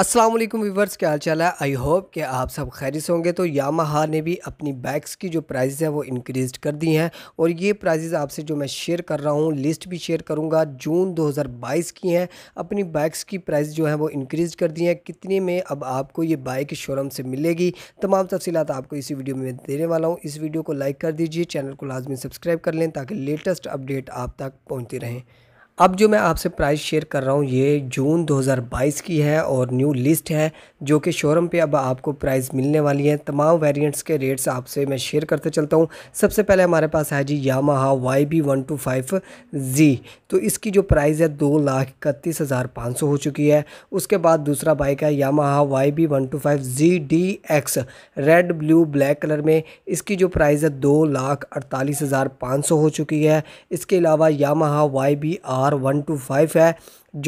अस्सलाम वालेकुम व्यूवर्स क्या हाल चाल है आई होप कि आप सब खैरिस होंगे तो यामाहा ने भी अपनी बैग्स की जो प्राइस हैं वो इंक्रीज कर दी हैं और ये प्राइज़ आपसे जो मैं शेयर कर रहा हूँ लिस्ट भी शेयर करूँगा जून 2022 की हैं अपनी बैग्स की प्राइस जो है वो इंक्रीज कर दी हैं कितने में अब आपको ये बाइक शोरूम से मिलेगी तमाम तफसीत आपको इसी वीडियो में देने वाला हूँ इस वीडियो को लाइक कर दीजिए चैनल को लाजमी सब्सक्राइब कर लें ताकि लेटेस्ट अपडेट आप तक पहुँचती रहें अब जो मैं आपसे प्राइस शेयर कर रहा हूँ ये जून 2022 की है और न्यू लिस्ट है जो कि शोरूम पे अब आपको प्राइस मिलने वाली है तमाम वेरिएंट्स के रेट्स आपसे मैं शेयर करते चलता हूँ सबसे पहले हमारे पास है जी Yamaha Y B one two five G तो इसकी जो प्राइस है दो लाख इकतीस हज़ार पाँच सौ हो चुकी है उसके बाद दूसरा बाइक है Yamaha Y B one two five G D X red blue black colour में इसकी जो प्राइस है दो लाख अड़तालीस हज़ार पाँच सौ हो चुकी है इसके अलावा Yamaha Y B R R one two five है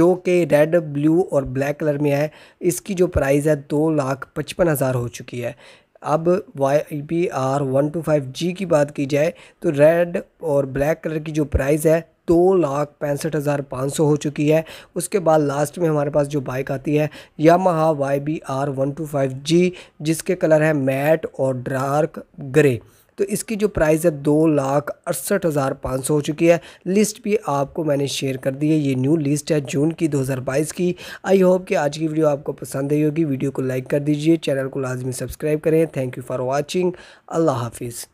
जो कि रेड ब्लू और ब्लैक कलर में है इसकी जो प्राइस है दो लाख पचपन हज़ार हो चुकी है अब Y P R one two five G की बात की जाए तो रेड और ब्लैक कलर की जो प्राइस है दो लाख पैंसठ हज़ार पाँच सौ हो चुकी है उसके बाद लास्ट में हमारे पास जो बाइक आती है Yamaha Y B R one two five G जिसके कलर है मैट और डार्क ग्रे तो इसकी जो प्राइस है दो लाख अड़सठ हज़ार पाँच सौ हो चुकी है लिस्ट भी आपको मैंने शेयर कर दी है ये न्यू लिस्ट है जून की 2022 की आई होप कि आज की वीडियो आपको पसंद आई होगी वीडियो को लाइक कर दीजिए चैनल को लाजमी सब्सक्राइब करें थैंक यू फॉर वॉचिंग अल्लाह हाफिज़